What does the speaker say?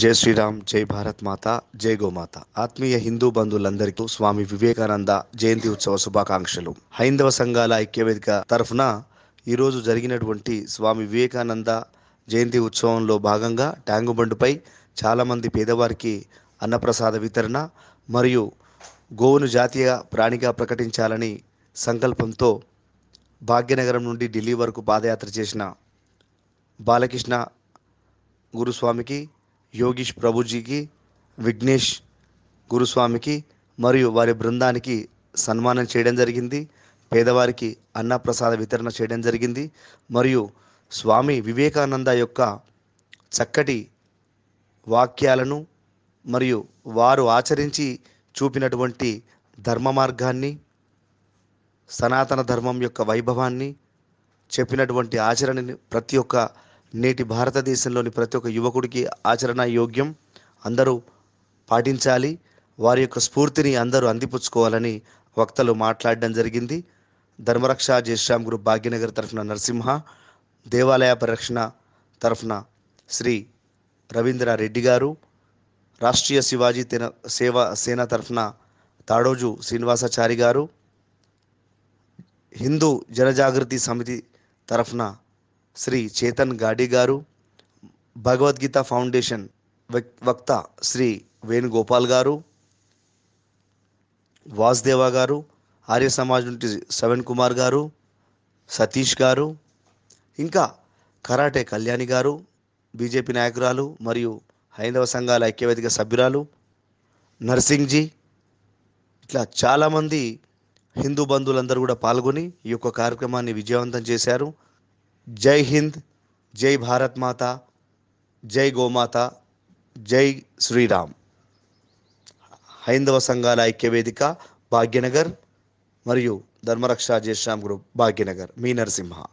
జై శ్రీరామ్ జై భారత్ మాత జై గోమాత ఆత్మీయ హిందూ బంధువులందరికీ స్వామి వివేకానంద జయంతి ఉత్సవ శుభాకాంక్షలు హైందవ సంఘాల ఐక్యవేదిక తరఫున ఈరోజు జరిగినటువంటి స్వామి వివేకానంద జయంతి ఉత్సవంలో భాగంగా ట్యాంగుబండుపై చాలామంది పేదవారికి అన్నప్రసాద వితరణ మరియు గోవును జాతీయ ప్రాణిగా ప్రకటించాలని సంకల్పంతో భాగ్యనగరం నుండి ఢిల్లీ వరకు పాదయాత్ర చేసిన బాలకృష్ణ గురుస్వామికి యోగీష్ ప్రభుజీకి విఘ్నేష్ గురుస్వామికి మరియు వారి బృందానికి సన్మానం చేయడం జరిగింది పేదవారికి అన్నప్రసాద వితరణ చేయడం జరిగింది మరియు స్వామి వివేకానంద యొక్క చక్కటి వాక్యాలను మరియు వారు ఆచరించి చూపినటువంటి ధర్మ మార్గాన్ని సనాతన ధర్మం యొక్క వైభవాన్ని చెప్పినటువంటి ఆచరణని ప్రతి ఒక్క నేటి భారతదేశంలోని ప్రతి ఒక్క యువకుడికి ఆచరణ యోగ్యం అందరూ పాటించాలి వారి యొక్క స్ఫూర్తిని అందరూ అందిపుచ్చుకోవాలని వక్తలు మాట్లాడడం జరిగింది ధర్మరక్ష జయశ్యామ్ గ్రూప్ భాగ్యనగర్ తరఫున నరసింహ దేవాలయ పరిరక్షణ తరఫున శ్రీ రవీంద్ర రెడ్డి గారు రాష్ట్రీయ శివాజీ తిన సేవ సేన తరఫున తాడోజు శ్రీనివాసాచారి గారు హిందూ జనజాగృతి సమితి తరఫున శ్రీ చేతన్ గాడి గారు భగవద్గీత ఫౌండేషన్ వక్త శ్రీ వేణుగోపాల్ గారు వాసుదేవ గారు ఆర్య సమాజ్ నుండి సవన్ కుమార్ గారు సతీష్ గారు ఇంకా కరాటే కళ్యాణి గారు బీజేపీ నాయకురాలు మరియు హైందవ సంఘాల ఐక్యవేదిక సభ్యురాలు నర్సింగ్జీ ఇట్లా చాలామంది హిందూ బంధువులందరూ కూడా పాల్గొని ఈ యొక్క కార్యక్రమాన్ని విజయవంతం చేశారు जय हिंद जय भारत माता जय गोमाता जय श्री राम हैंदव संघाल ऐक्य वेदिक भाग्यनगर मरी धर्मरक्षा जयश्राम ग्रूप भाग्यनगर मी नरसिंह